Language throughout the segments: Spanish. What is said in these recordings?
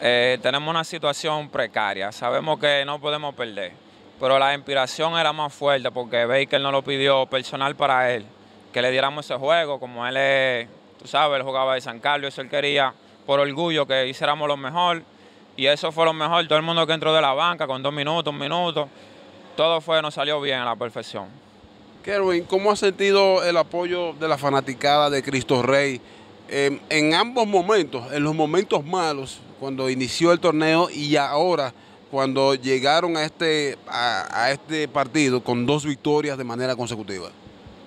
Eh, tenemos una situación precaria, sabemos que no podemos perder, pero la inspiración era más fuerte porque Baker no lo pidió personal para él, que le diéramos ese juego, como él tú sabes, él jugaba de San Carlos, eso él quería por orgullo que hiciéramos lo mejor y eso fue lo mejor, todo el mundo que entró de la banca con dos minutos, un minuto, todo fue, nos salió bien a la perfección. Kerwin, ¿cómo has sentido el apoyo de la fanaticada de Cristo Rey eh, en ambos momentos, en los momentos malos, cuando inició el torneo y ahora cuando llegaron a este, a, este partido con dos victorias de manera consecutiva?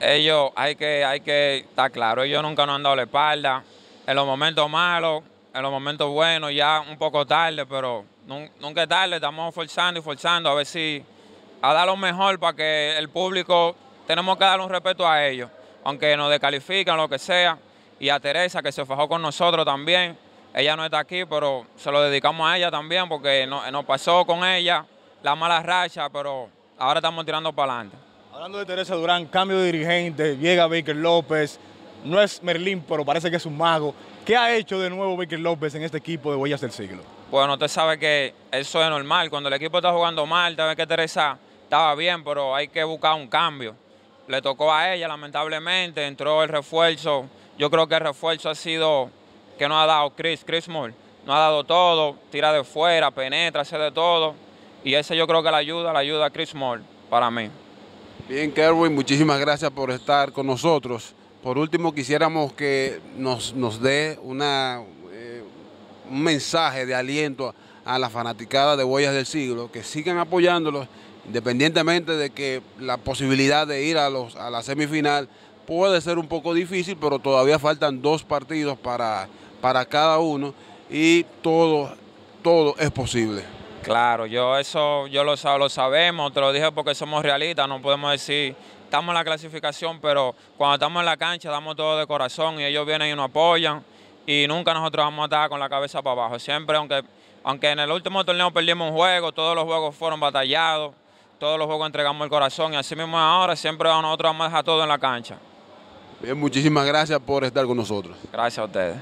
Ellos, hay que, hay que estar claro, ellos nunca nos han dado la espalda. En los momentos malos, en los momentos buenos, ya un poco tarde, pero nunca es tarde, estamos forzando y forzando a ver si a dar lo mejor para que el público, tenemos que darle un respeto a ellos, aunque nos descalifican, lo que sea, y a Teresa que se fajó con nosotros también. Ella no está aquí, pero se lo dedicamos a ella también porque nos pasó con ella la mala racha, pero ahora estamos tirando para adelante. Hablando de Teresa Durán, cambio de dirigente, llega Baker López, no es Merlín, pero parece que es un mago. ¿Qué ha hecho de nuevo Baker López en este equipo de Huellas del Siglo? Bueno, usted sabe que eso es normal. Cuando el equipo está jugando mal, tal que Teresa estaba bien, pero hay que buscar un cambio. Le tocó a ella, lamentablemente, entró el refuerzo. Yo creo que el refuerzo ha sido que no ha dado Chris, Chris Moore. No ha dado todo, tira de fuera, penetra, hace de todo. Y ese yo creo que la ayuda, la ayuda a Chris Moore para mí. Bien, Kerwin, muchísimas gracias por estar con nosotros. Por último, quisiéramos que nos, dé una, eh, un mensaje de aliento a, la fanaticada de Huellas del Siglo, que sigan apoyándolos independientemente de que la posibilidad de ir a, los, a la semifinal puede ser un poco difícil, pero todavía faltan dos partidos para, para cada uno y todo, todo es posible. Claro, yo eso yo lo, lo sabemos, te lo dije porque somos realistas, no podemos decir, estamos en la clasificación, pero cuando estamos en la cancha damos todo de corazón y ellos vienen y nos apoyan y nunca nosotros vamos a estar con la cabeza para abajo. Siempre, aunque, aunque en el último torneo perdimos un juego, todos los juegos fueron batallados todos los juegos entregamos el corazón y así mismo ahora siempre a nosotros vamos a dejar todo en la cancha. Bien, muchísimas gracias por estar con nosotros. Gracias a ustedes.